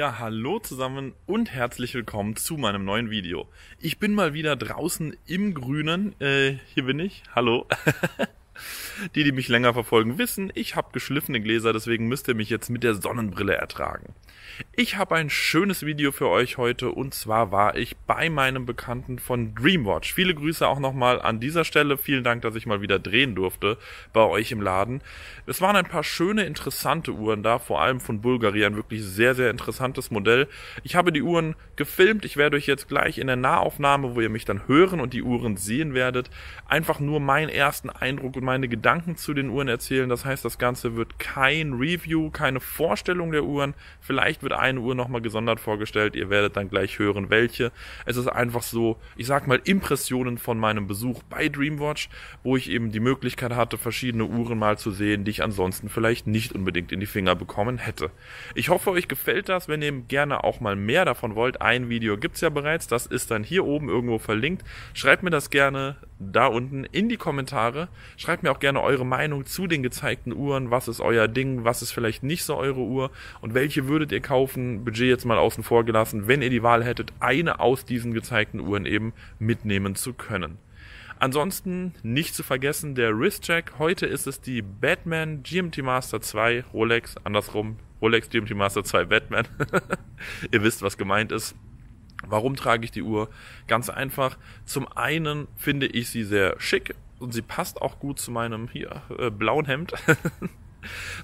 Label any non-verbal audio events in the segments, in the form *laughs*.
Ja, hallo zusammen und herzlich willkommen zu meinem neuen Video. Ich bin mal wieder draußen im Grünen. Äh, hier bin ich. Hallo. *laughs* Die, die mich länger verfolgen, wissen, ich habe geschliffene Gläser, deswegen müsst ihr mich jetzt mit der Sonnenbrille ertragen. Ich habe ein schönes Video für euch heute und zwar war ich bei meinem Bekannten von Dreamwatch. Viele Grüße auch nochmal an dieser Stelle. Vielen Dank, dass ich mal wieder drehen durfte bei euch im Laden. Es waren ein paar schöne, interessante Uhren da, vor allem von Bulgarien. Ein wirklich sehr, sehr interessantes Modell. Ich habe die Uhren gefilmt. Ich werde euch jetzt gleich in der Nahaufnahme, wo ihr mich dann hören und die Uhren sehen werdet, einfach nur meinen ersten Eindruck und meine Gedanken zu den Uhren erzählen. Das heißt, das Ganze wird kein Review, keine Vorstellung der Uhren. Vielleicht wird eine Uhr nochmal gesondert vorgestellt. Ihr werdet dann gleich hören, welche. Es ist einfach so, ich sag mal, Impressionen von meinem Besuch bei Dreamwatch, wo ich eben die Möglichkeit hatte, verschiedene Uhren mal zu sehen, die ich ansonsten vielleicht nicht unbedingt in die Finger bekommen hätte. Ich hoffe, euch gefällt das. Wenn ihr gerne auch mal mehr davon wollt, ein Video gibt's ja bereits. Das ist dann hier oben irgendwo verlinkt. Schreibt mir das gerne da unten in die Kommentare. Schreibt schreibt mir auch gerne eure Meinung zu den gezeigten Uhren. Was ist euer Ding? Was ist vielleicht nicht so eure Uhr? Und welche würdet ihr kaufen? Budget jetzt mal außen vor gelassen, wenn ihr die Wahl hättet, eine aus diesen gezeigten Uhren eben mitnehmen zu können. Ansonsten nicht zu vergessen der Wristcheck. Heute ist es die Batman GMT Master 2 Rolex, andersrum Rolex GMT Master 2 Batman. *laughs* ihr wisst, was gemeint ist. Warum trage ich die Uhr? Ganz einfach. Zum einen finde ich sie sehr schick und sie passt auch gut zu meinem hier äh, blauen Hemd. *laughs*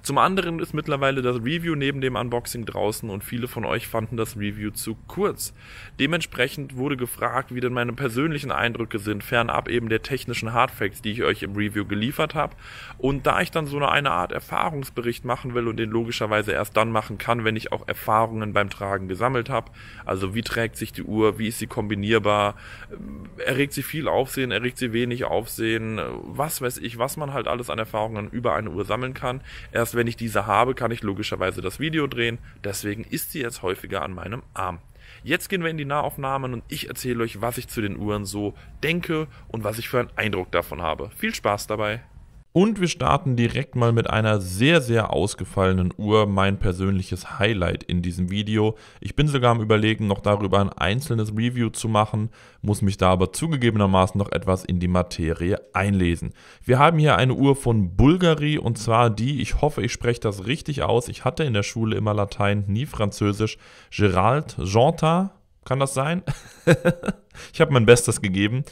Zum anderen ist mittlerweile das Review neben dem Unboxing draußen und viele von euch fanden das Review zu kurz. Dementsprechend wurde gefragt, wie denn meine persönlichen Eindrücke sind, fernab eben der technischen Hardfacts, die ich euch im Review geliefert habe. Und da ich dann so eine, eine Art Erfahrungsbericht machen will und den logischerweise erst dann machen kann, wenn ich auch Erfahrungen beim Tragen gesammelt habe, also wie trägt sich die Uhr, wie ist sie kombinierbar, erregt sie viel Aufsehen, erregt sie wenig Aufsehen, was weiß ich, was man halt alles an Erfahrungen über eine Uhr sammeln kann, Erst wenn ich diese habe, kann ich logischerweise das Video drehen. Deswegen ist sie jetzt häufiger an meinem Arm. Jetzt gehen wir in die Nahaufnahmen und ich erzähle euch, was ich zu den Uhren so denke und was ich für einen Eindruck davon habe. Viel Spaß dabei! Und wir starten direkt mal mit einer sehr, sehr ausgefallenen Uhr, mein persönliches Highlight in diesem Video. Ich bin sogar am überlegen, noch darüber ein einzelnes Review zu machen, muss mich da aber zugegebenermaßen noch etwas in die Materie einlesen. Wir haben hier eine Uhr von Bulgari und zwar die, ich hoffe, ich spreche das richtig aus, ich hatte in der Schule immer Latein, nie Französisch, Gerald Janta, kann das sein? *laughs* ich habe mein Bestes gegeben.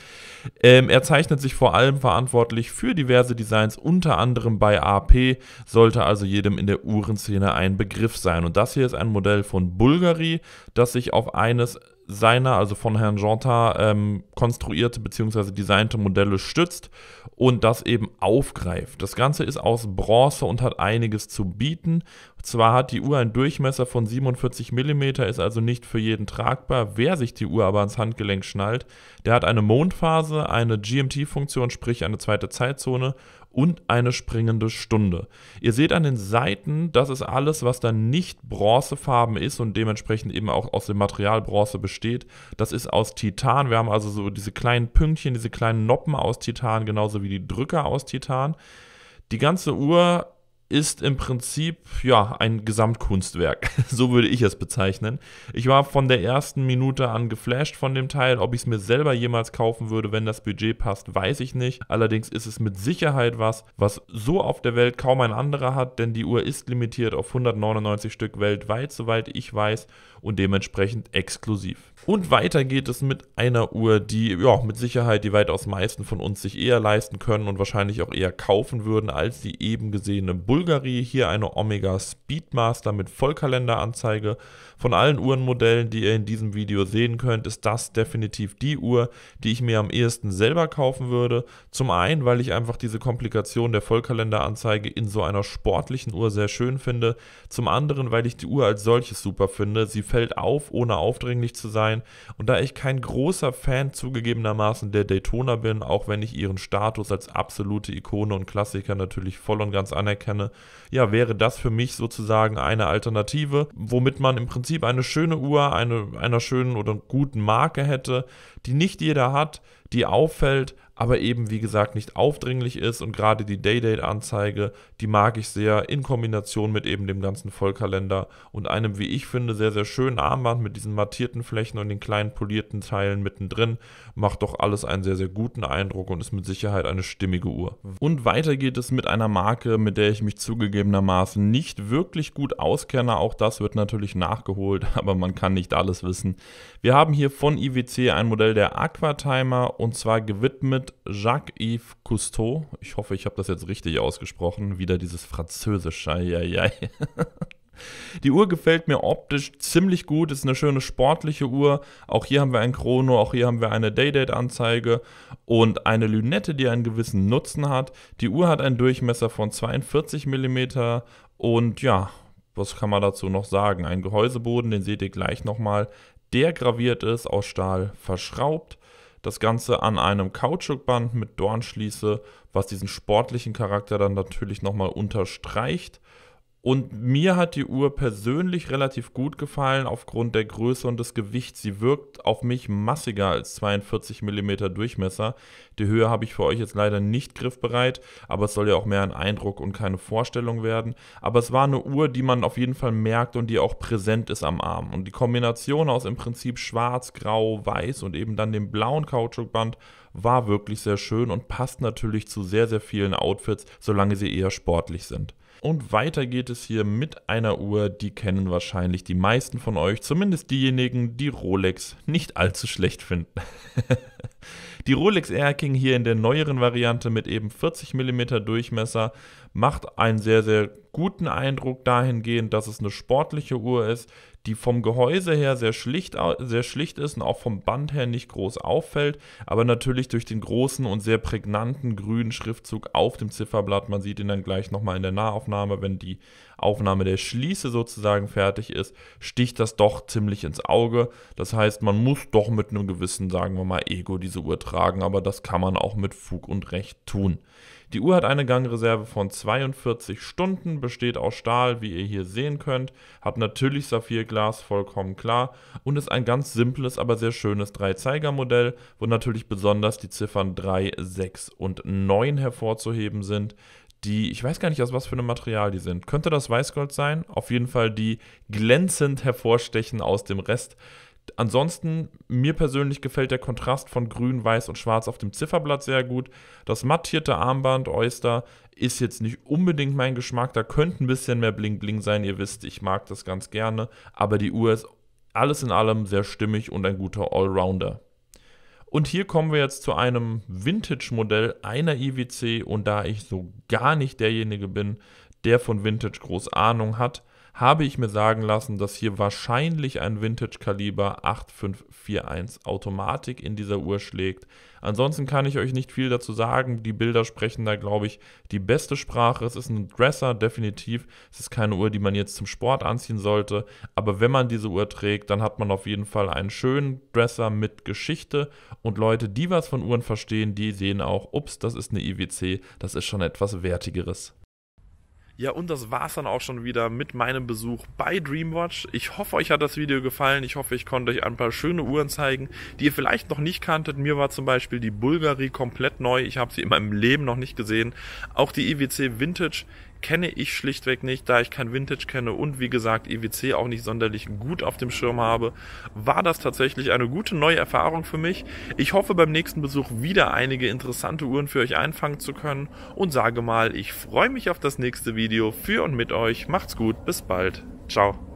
Ähm, er zeichnet sich vor allem verantwortlich für diverse Designs, unter anderem bei AP, sollte also jedem in der Uhrenszene ein Begriff sein. Und das hier ist ein Modell von Bulgari, das sich auf eines seiner, also von Herrn Jonta, ähm, konstruierte bzw. designte Modelle stützt und das eben aufgreift. Das Ganze ist aus Bronze und hat einiges zu bieten. Zwar hat die Uhr einen Durchmesser von 47 mm, ist also nicht für jeden tragbar. Wer sich die Uhr aber ans Handgelenk schnallt, der hat eine Mondphase, eine GMT-Funktion, sprich eine zweite Zeitzone und eine springende Stunde. Ihr seht an den Seiten, das ist alles, was dann nicht bronzefarben ist und dementsprechend eben auch aus dem Material Bronze besteht. Das ist aus Titan. Wir haben also so diese kleinen Pünktchen, diese kleinen Noppen aus Titan, genauso wie die Drücker aus Titan. Die ganze Uhr ist im Prinzip ja ein Gesamtkunstwerk. *laughs* so würde ich es bezeichnen. Ich war von der ersten Minute an geflasht von dem Teil. Ob ich es mir selber jemals kaufen würde, wenn das Budget passt, weiß ich nicht. Allerdings ist es mit Sicherheit was, was so auf der Welt kaum ein anderer hat, denn die Uhr ist limitiert auf 199 Stück weltweit, soweit ich weiß und dementsprechend exklusiv. Und weiter geht es mit einer Uhr, die ja mit Sicherheit die weitaus meisten von uns sich eher leisten können und wahrscheinlich auch eher kaufen würden als die eben gesehene Bulgarie. Hier eine Omega Speedmaster mit Vollkalenderanzeige. Von allen Uhrenmodellen, die ihr in diesem Video sehen könnt, ist das definitiv die Uhr, die ich mir am ehesten selber kaufen würde. Zum einen, weil ich einfach diese Komplikation der Vollkalenderanzeige in so einer sportlichen Uhr sehr schön finde. Zum anderen, weil ich die Uhr als solches super finde. Sie fällt auf, ohne aufdringlich zu sein. Und da ich kein großer Fan zugegebenermaßen der Daytona bin, auch wenn ich ihren Status als absolute Ikone und Klassiker natürlich voll und ganz anerkenne, ja, wäre das für mich sozusagen eine Alternative, womit man im Prinzip eine schöne Uhr eine, einer schönen oder guten Marke hätte, die nicht jeder hat, die auffällt, aber eben wie gesagt nicht aufdringlich ist und gerade die daydate anzeige die mag ich sehr in Kombination mit eben dem ganzen Vollkalender und einem, wie ich finde, sehr, sehr schönen Armband mit diesen mattierten Flächen und den kleinen polierten Teilen mittendrin, macht doch alles einen sehr, sehr guten Eindruck und ist mit Sicherheit eine stimmige Uhr. Und weiter geht es mit einer Marke, mit der ich mich zugegebenermaßen nicht wirklich gut auskenne, auch das wird natürlich nachgeholt, *laughs* aber man kann nicht alles wissen. Wir haben hier von IWC ein Modell der Aquatimer und zwar gewidmet mit Jacques-Yves Cousteau. Ich hoffe, ich habe das jetzt richtig ausgesprochen. Wieder dieses Französische. *laughs* Die Uhr gefällt mir optisch ziemlich gut, ist eine schöne sportliche Uhr. Auch hier haben wir ein Chrono, auch hier haben wir eine Daydate-Anzeige und eine Lünette, die einen gewissen Nutzen hat. Die Uhr hat einen Durchmesser von 42 mm und ja, was kann man dazu noch sagen? Ein Gehäuseboden, den seht ihr gleich nochmal, der graviert ist, aus Stahl verschraubt. Das Ganze an einem Kautschukband mit Dornschließe, was diesen sportlichen Charakter dann natürlich nochmal unterstreicht. Und mir hat die Uhr persönlich relativ gut gefallen aufgrund der Größe und des Gewichts. Sie wirkt auf mich massiger als 42 mm Durchmesser. Die Höhe habe ich für euch jetzt leider nicht griffbereit, aber es soll ja auch mehr ein Eindruck und keine Vorstellung werden. Aber es war eine Uhr, die man auf jeden Fall merkt und die auch präsent ist am Arm. Und die Kombination aus im Prinzip schwarz, grau, weiß und eben dann dem blauen Kautschukband war wirklich sehr schön und passt natürlich zu sehr, sehr vielen Outfits, solange sie eher sportlich sind. Und weiter geht es hier mit einer Uhr, die kennen wahrscheinlich die meisten von euch, zumindest diejenigen, die Rolex nicht allzu schlecht finden. *laughs* die Rolex Air King hier in der neueren Variante mit eben 40 mm Durchmesser macht einen sehr, sehr guten Eindruck dahingehend, dass es eine sportliche Uhr ist, die vom Gehäuse her sehr schlicht, sehr schlicht ist und auch vom Band her nicht groß auffällt, aber natürlich durch den großen und sehr prägnanten grünen Schriftzug auf dem Zifferblatt, man sieht ihn dann gleich nochmal in der Nahaufnahme, wenn die Aufnahme der Schließe sozusagen fertig ist, sticht das doch ziemlich ins Auge. Das heißt, man muss doch mit einem gewissen, sagen wir mal, Ego diese Uhr tragen, aber das kann man auch mit Fug und Recht tun. Die Uhr hat eine Gangreserve von 42 Stunden, besteht aus Stahl, wie ihr hier sehen könnt, hat natürlich Saphirglas, vollkommen klar und ist ein ganz simples, aber sehr schönes Dreizeigermodell, wo natürlich besonders die Ziffern 3, 6 und 9 hervorzuheben sind die, ich weiß gar nicht, aus was für einem Material die sind. Könnte das Weißgold sein? Auf jeden Fall die glänzend hervorstechen aus dem Rest. Ansonsten, mir persönlich gefällt der Kontrast von Grün, Weiß und Schwarz auf dem Zifferblatt sehr gut. Das mattierte Armband Oyster ist jetzt nicht unbedingt mein Geschmack. Da könnte ein bisschen mehr Bling Bling sein. Ihr wisst, ich mag das ganz gerne. Aber die Uhr ist alles in allem sehr stimmig und ein guter Allrounder. Und hier kommen wir jetzt zu einem Vintage-Modell einer IWC. Und da ich so gar nicht derjenige bin, der von Vintage groß Ahnung hat, habe ich mir sagen lassen, dass hier wahrscheinlich ein Vintage-Kaliber 8541 Automatik in dieser Uhr schlägt. Ansonsten kann ich euch nicht viel dazu sagen. Die Bilder sprechen da, glaube ich, die beste Sprache. Es ist ein Dresser, definitiv. Es ist keine Uhr, die man jetzt zum Sport anziehen sollte. Aber wenn man diese Uhr trägt, dann hat man auf jeden Fall einen schönen Dresser mit Geschichte. Und Leute, die was von Uhren verstehen, die sehen auch, ups, das ist eine IWC, das ist schon etwas Wertigeres. Ja, und das war's dann auch schon wieder mit meinem Besuch bei Dreamwatch. Ich hoffe, euch hat das Video gefallen. Ich hoffe, ich konnte euch ein paar schöne Uhren zeigen, die ihr vielleicht noch nicht kanntet. Mir war zum Beispiel die Bulgari komplett neu. Ich habe sie in meinem Leben noch nicht gesehen. Auch die IWC Vintage kenne ich schlichtweg nicht, da ich kein Vintage kenne und wie gesagt EWC auch nicht sonderlich gut auf dem Schirm habe, war das tatsächlich eine gute neue Erfahrung für mich. Ich hoffe beim nächsten Besuch wieder einige interessante Uhren für euch einfangen zu können und sage mal, ich freue mich auf das nächste Video für und mit euch. Macht's gut, bis bald. Ciao.